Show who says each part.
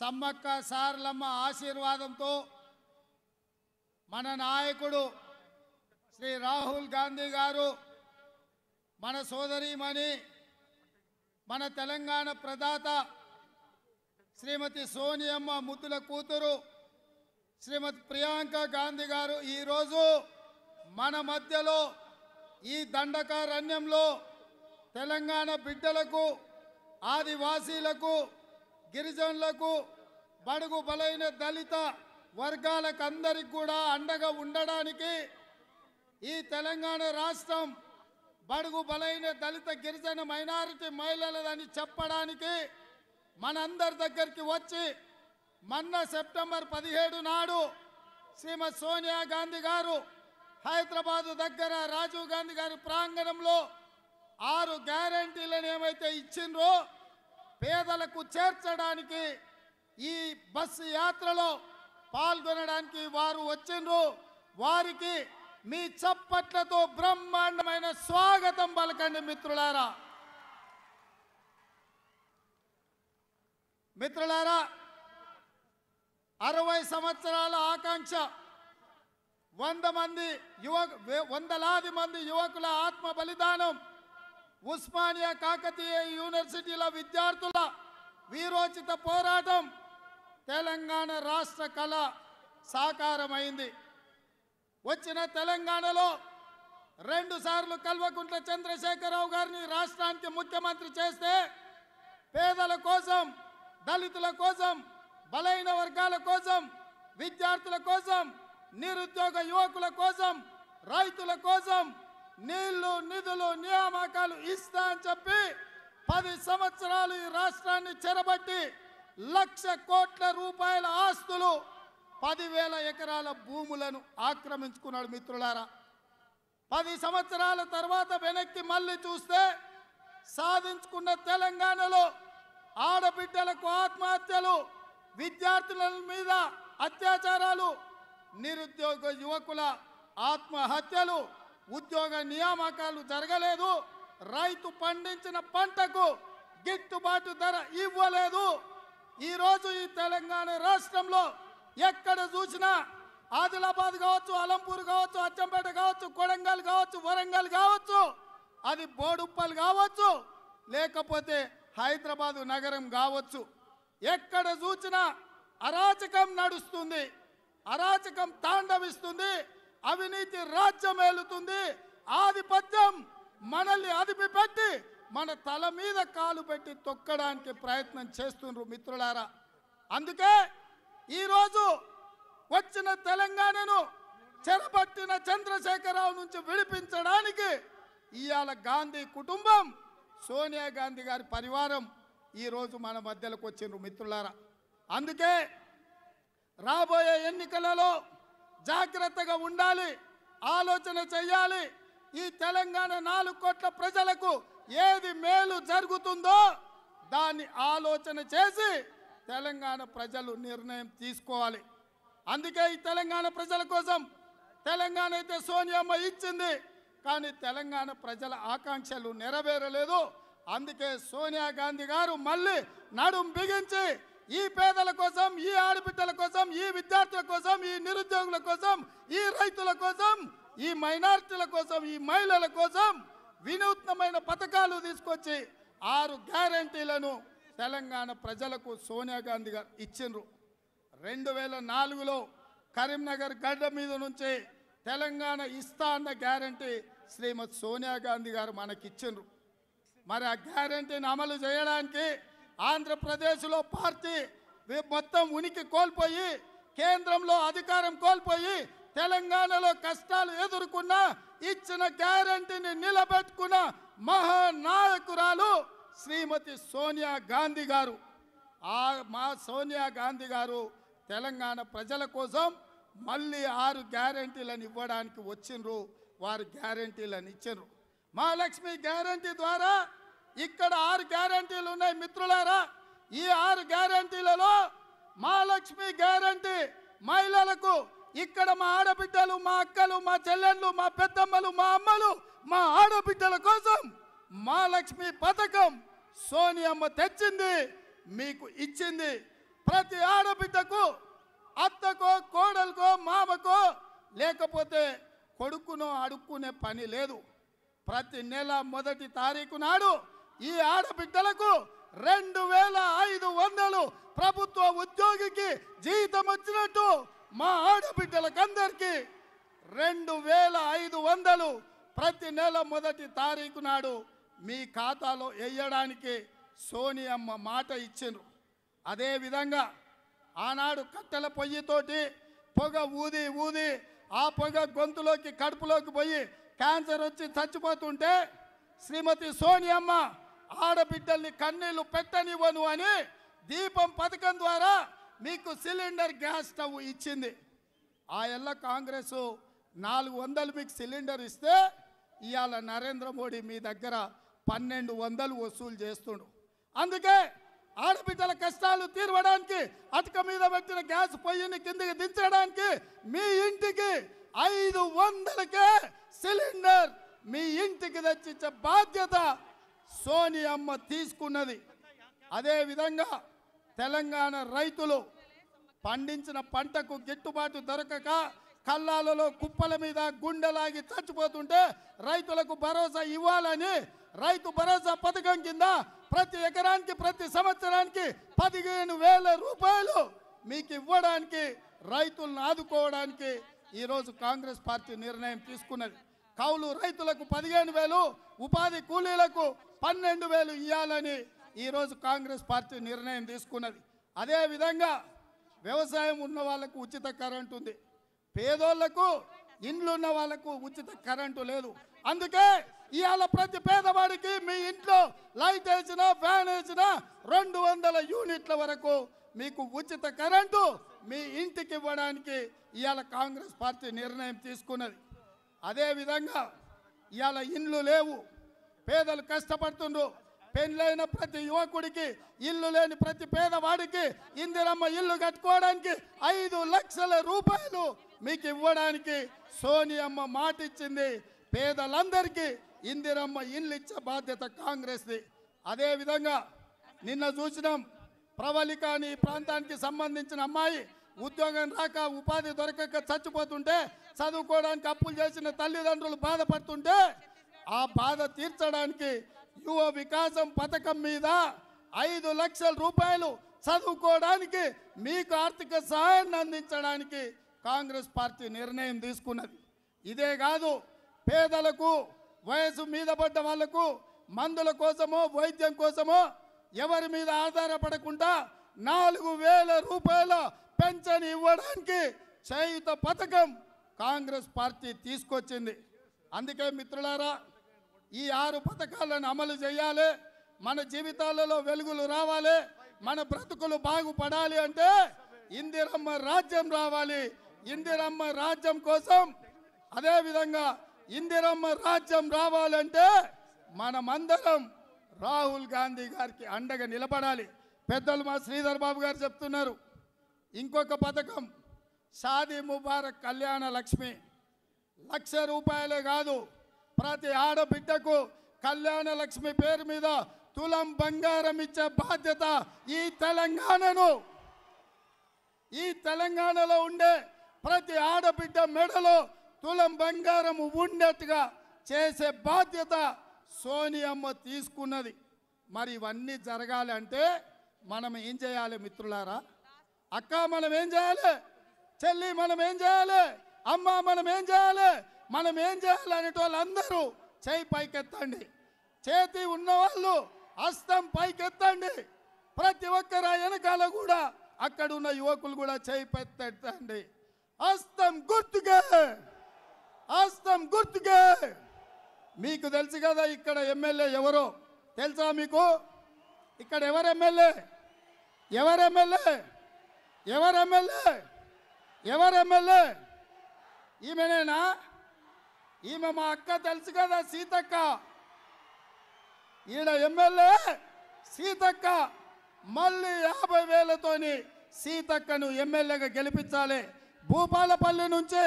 Speaker 1: సమ్మక్క సార్లమ్మ ఆశీర్వాదంతో మన నాయకుడు శ్రీ రాహుల్ గాంధీ గారు మన సోదరిమణి మన తెలంగాణ ప్రదాత శ్రీమతి సోనియమ్మ ముద్దుల కూతురు శ్రీమతి ప్రియాంక గాంధీ గారు ఈరోజు మన మధ్యలో ఈ దండకారణ్యంలో తెలంగాణ బిడ్డలకు ఆదివాసీలకు గిరిజనులకు బడుగు బలైన దళిత వర్గాలకు అందరికి కూడా అండగా ఉండడానికి ఈ తెలంగాణ రాష్ట్రం బడుగు బలైన దళిత గిరిజన మైనారిటీ మహిళలదని చెప్పడానికి మనందరి దగ్గరికి వచ్చి మొన్న సెప్టెంబర్ పదిహేడు నాడు శ్రీమతి సోనియా గాంధీ గారు హైదరాబాద్ దగ్గర రాజీవ్ గాంధీ గారి ప్రాంగణంలో ఆరు గ్యారంటీలను ఏమైతే ఇచ్చిండ్రో పేదలకు చేర్చడానికి ఈ బస్సు యాత్రలో పాల్గొనడానికి వారు వచ్చిండ్రు వారికి మీ చప్పట్లతో బ్రహ్మాండమైన స్వాగతం పలకండి మిత్రులారా మిత్రులారా అరవై సంవత్సరాల ఆకాంక్ష వంద మంది యువ వందలాది మంది యువకుల ఆత్మ బలిదానం ఉస్మానియా కాకతీయ యూనివర్సిటీల విద్యార్థుల వీరోచిత పోరాటం తెలంగాణ రాష్ట్ర కళ సాకారమైంది వచ్చిన తెలంగాణలో రెండుసార్లు కల్వకుంట్ల చంద్రశేఖరరావు గారిని రాష్ట్రానికి ముఖ్యమంత్రి చేస్తే పేదల కోసం దళితుల కోసం బలైన వర్గాల కోసం విద్యార్థుల కోసం నిరుద్యోగ యువకుల కోసం రైతుల కోసం నీళ్లు నిధులు నియామకాలు ఇస్తా అని చెప్పి పది సంవత్సరాలు ఈ రాష్ట్రాన్ని చెరబట్టి లక్ష కోట్ల రూపాయల ఆస్తులు పదివేల ఎకరాల భూములను ఆక్రమించుకున్నాడు మిత్రులారా పది సంవత్సరాల తర్వాత వెనక్కి మళ్ళీ చూస్తే సాధించుకున్న తెలంగాణలో ఆడబిడ్డలకు ఆత్మహత్యలు విద్యార్థుల మీద అత్యాచారాలు నిరుద్యోగ యువకుల ఆత్మహత్యలు ఉద్యోగ నియామకాలు జరగలేదు రైతు పండించిన పంటకు గిట్టుబాటు ధర ఇవ్వలేదు ఈరోజు ఈ తెలంగాణ రాష్ట్రంలో ఎక్కడ చూసినా ఆదిలాబాద్ కావచ్చు అలంపూర్ కావచ్చు అచ్చంపేట కావచ్చు కొడంగల్ కావచ్చు వరంగల్ కావచ్చు అది బోడుప్పల్ కావచ్చు లేకపోతే హైదరాబాదు నగరం కావచ్చు ఎక్కడ చూసినా అరాచకం నడుస్తుంది అరాచకం తాండవిస్తుంది అవినీతి రాజ్యమేలుతుంది ఆధిపత్యం మనల్ని అదిపి పెట్టి మన తల మీద కాలు పెట్టి తొక్కడానికి ప్రయత్నం చేస్తుండ్రు మిత్రులారా అందుకే ఈరోజు వచ్చిన తెలంగాణను చెరపట్టిన చంద్రశేఖరరావు నుంచి విడిపించడానికి ఇవాళ గాంధీ కుటుంబం సోనియా గాంధీ గారి పరివారం ఈరోజు మన మధ్యలోకి వచ్చిండ్రు మిత్రులారా అందుకే రాబోయే ఎన్నికలలో జాగ్రత్తగా ఉండాలి ఆలోచన చెయ్యాలి ఈ తెలంగాణ నాలుగు కోట్ల ప్రజలకు ఏది మేలు జరుగుతుందో దాన్ని ఆలోచన చేసి తెలంగాణ ప్రజలు నిర్ణయం తీసుకోవాలి అందుకే ఈ తెలంగాణ ప్రజల కోసం తెలంగాణ అయితే సోనియామ్మ ఇచ్చింది కానీ తెలంగాణ ప్రజల ఆకాంక్షలు నెరవేరలేదు అందుకే సోనియా గాంధీ గారు మళ్ళీ నడుం బిగించి ఈ పేదల కోసం ఈ ఆడబిడ్డల కోసం ఈ విద్యార్థుల కోసం ఈ నిరుద్యోగుల కోసం ఈ రైతుల కోసం ఈ మైనారిటీల కోసం ఈ మహిళల కోసం వినూత్నమైన పథకాలు తీసుకొచ్చి ఆరు గ్యారంటీలను తెలంగాణ ప్రజలకు సోనియా గాంధీ గారు ఇచ్చిండ్రు రెండు వేల నాలుగులో కరీంనగర్ గడ్డ మీద నుంచి తెలంగాణ ఇస్తా అన్న గ్యారంటీ శ్రీమతి సోనియా గాంధీ గారు మనకిచ్చిండ్రు మరి ఆ గ్యారంటీని అమలు చేయడానికి ఆంధ్రప్రదేశ్లో పార్టీ మొత్తం ఉనికి కోల్పోయి కేంద్రంలో అధికారం కోల్పోయి తెలంగాణలో కష్టాలు ఎదుర్కొన్న ఇచ్చిన గ్యారంటీని నిలబెట్టుకున్న మహానాయకురాలు శ్రీమతి సోనియా గాంధీ గారు ఆ మా సోనియా గాంధీ గారు తెలంగాణ ప్రజల కోసం మళ్ళీ ఆరు గ్యారంటీలను ఇవ్వడానికి వచ్చిండ్రు వారు గ్యారంటీలను ఇచ్చిండ్రు మహాలక్ష్మి గ్యారంటీ ద్వారా ఇక్కడ ఆరు గ్యారంటీలు ఉన్నాయి మిత్రులారా ఈ ఆరు గ్యారంటీలలో మహాలక్ష్మి గ్యారంటీ మహిళలకు ఇక్కడ మా ఆడబిడ్డలు మా అక్కలు మా చెల్లెళ్ళు మా పెద్దమ్మలు మా అమ్మలు మా ఆడబిడ్డల కోసం మా లక్ష్మి పథకం సోనియమ్మ తెచ్చింది మీకు ఇచ్చింది ప్రతి ఆడబిడ్డకు అత్తకో కోడలకో మామకో లేకపోతే కొడుకునో అడుక్కునే పని లేదు ప్రతి నెల మొదటి తారీఖు నాడు ఈ ఆడబిడ్డలకు రెండు వేల ఐదు వందలు ప్రభుత్వ ఉద్యోగికి జీతం వచ్చినట్టు మా ఆడబిడ్డలకందరికీ రెండు వేల ఐదు వందలు ప్రతి నెల మొదటి తారీఖు నాడు మీ ఖాతాలో వేయడానికి సోనియమ్మ మాట ఇచ్చిండ్రు అదేవిధంగా ఆనాడు కట్టెల పొయ్యితోటి పొగ ఊది ఊది ఆ పొగ గొంతులోకి కడుపులోకి పోయి క్యాన్సర్ వచ్చి చచ్చిపోతుంటే శ్రీమతి సోనియమ్మ ఆడబిడ్డల్ని కన్నీళ్లు పెట్టనివ్వను అని దీపం పథకం ద్వారా మీకు సిలిండర్ గ్యాస్ స్టవ్ ఇచ్చింది ఆ ఎల్ల కాంగ్రెస్ నాలుగు వందలు మీకు సిలిండర్ ఇస్తే ఇవాళ నరేంద్ర మోడీ మీ దగ్గర పన్నెండు వందలు వసూలు చేస్తుండు అందుకే ఆడబిడ్డల కష్టాలు తీరవడానికి అటుక మీద పెట్టిన గ్యాస్ పొయ్యిని కిందికి దించడానికి మీ ఇంటికి ఐదు వందలకే సిలిండర్ మీ ఇంటికి తెచ్చిచ్చే బాధ్యత సోని అమ్మ తీసుకున్నది అదేవిధంగా తెలంగాణ రైతులు పండించిన పంటకు గిట్టుబాటు దొరకక కల్లాలలో కుప్పల మీద గుండెలాగి చచ్చిపోతుంటే రైతులకు భరోసా ఇవ్వాలని రైతు భరోసా పథకం కింద ప్రతి ఎకరానికి ప్రతి సంవత్సరానికి పదిహేను వేల రూపాయలు మీకు ఇవ్వడానికి రైతులను ఆదుకోవడానికి ఈరోజు కాంగ్రెస్ పార్టీ నిర్ణయం తీసుకున్నది కౌలు రైతులకు పదిహేను వేలు ఉపాధి కూలీలకు పన్నెండు వేలు ఇవ్వాలని ఈరోజు కాంగ్రెస్ పార్టీ నిర్ణయం తీసుకున్నది అదేవిధంగా వ్యవసాయం ఉన్న వాళ్ళకు ఉచిత కరెంటు ఉంది పేదోళ్లకు ఇండ్లు ఉన్న వాళ్ళకు ఉచిత కరెంటు లేదు అందుకే ఇవాళ ప్రతి పేదవాడికి మీ ఇంట్లో లైట్ వేసిన ఫ్యాన్ వేసిన రెండు వందల యూనిట్ల వరకు మీకు ఉచిత కరెంటు మీ ఇంటికి ఇవ్వడానికి ఇవాళ కాంగ్రెస్ పార్టీ నిర్ణయం తీసుకున్నది అదేవిధంగా ఇవాళ ఇండ్లు లేవు పేదలు కష్టపడుతుండ్రు పెళ్ళైన ప్రతి యువకుడికి ఇల్లు లేని ప్రతి పేదవాడికి ఇందిరమ్మ ఇల్లు కట్టుకోవడానికి ఐదు లక్షల రూపాయలు మీకు ఇవ్వడానికి సోనియమ్మ మాట ఇచ్చింది పేదలందరికీ ఇందిరమ్మ ఇల్లు ఇచ్చే బాధ్యత కాంగ్రెస్ది అదేవిధంగా నిన్న చూసినాం ప్రవళిక అని ప్రాంతానికి సంబంధించిన అమ్మాయి ఉద్యోగం రాక ఉపాధి దొరకక చచ్చిపోతుంటే చదువుకోవడానికి అప్పులు చేసిన తల్లిదండ్రులు బాధపడుతుంటే ఆ బాధ తీర్చడానికి యువ వికాసం పథకం మీద ఐదు లక్షల రూపాయలు చదువుకోవడానికి మీకు ఆర్థిక సహాయాన్ని అందించడానికి కాంగ్రెస్ పార్టీ నిర్ణయం తీసుకున్నది ఇదే కాదు పేదలకు వయసు మీద పడ్డ వాళ్లకు మందుల కోసమో వైద్యం కోసమో ఎవరి మీద ఆధారపడకుండా నాలుగు వేల రూపాయల పెన్షన్ ఇవ్వడానికి చేయుత పథకం కాంగ్రెస్ పార్టీ తీసుకొచ్చింది అందుకే మిత్రులారా ఈ ఆరు పథకాలను అమలు చేయాలి మన జీవితాలలో వెలుగులు రావాలి మన బ్రతుకులు బాగుపడాలి అంటే ఇందిరమ్మ రాజ్యం రావాలి ఇందిరమ్మ రాజ్యం కోసం అదేవిధంగా ఇందిరమ్మ రాజ్యం రావాలంటే మనమందరం రాహుల్ గాంధీ గారికి అండగా నిలబడాలి పెద్దలు మా శ్రీధర్ బాబు గారు చెప్తున్నారు ఇంకొక పథకం సాది ముబారక్ కళ్యాణ లక్ష్మి లక్ష రూపాయలే కాదు ప్రతి ఆడబిడ్డకు కళ్యాణ లక్ష్మి పేరు మీద తులం బంగారం ఇచ్చే బాధ్యత ఈ తెలంగాణను ఈ తెలంగాణలో ఉండే ప్రతి ఆడబిడ్డ మెడలో తులం బంగారం ఉండేట్టుగా చేసే బాధ్యత సోనియమ్మ తీసుకున్నది మరి ఇవన్నీ జరగాలంటే మనం ఏం చేయాలి మిత్రులారా అక్క మనం ఏం చేయాలి చెల్లి మనం ఏం చేయాలి అమ్మ మనం ఏం చేయాలి మనం ఏం చేయాలి అనేటి వాళ్ళందరూ చేయి పైకెత్తండి చేతి ఉన్నవాళ్ళు హస్తం పైకెత్తండి ప్రతి ఒక్కరు వెనకాల కూడా అక్కడ ఉన్న యువకులు కూడా చేయి పెట్టండి హస్తం గుర్తుగా హస్తం గుర్తుగా మీకు తెలుసు కదా ఇక్కడ ఎమ్మెల్యే ఎవరో తెలుసా మీకు ఇక్కడ ఎవరు ఎమ్మెల్యే ఎవరు ఎమ్మెల్యే ఎవరు ఎమ్మెల్యే ఎవరు ఎమ్మెల్యే ఈమెనేనా ఈమె మా అక్క తెలుసు కదా సీతక్క ఈయన ఎమ్మెల్యే సీతక్క మళ్ళీ యాభై వేలతోని సీతక్కను ఎమ్మెల్యేగా గెలిపించాలి భూపాలపల్లి నుంచి